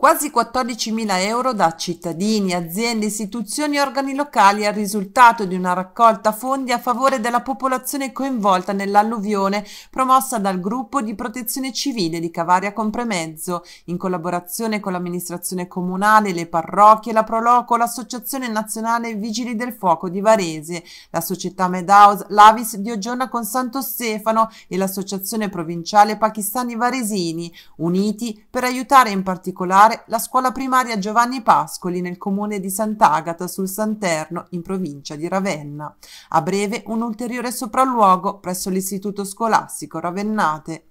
Quasi 14.000 euro da cittadini, aziende, istituzioni e organi locali al risultato di una raccolta fondi a favore della popolazione coinvolta nell'alluvione promossa dal gruppo di protezione civile di Cavaria Compremezzo, in collaborazione con l'amministrazione comunale, le parrocchie, la Proloco, l'Associazione Nazionale Vigili del Fuoco di Varese, la società Medaus, l'Avis di Ogiona con Santo Stefano e l'associazione provinciale Pakistani Varesini, uniti per aiutare in particolare particolare la scuola primaria Giovanni Pascoli nel comune di Sant'Agata sul Santerno in provincia di Ravenna. A breve un ulteriore sopralluogo presso l'istituto scolastico Ravennate.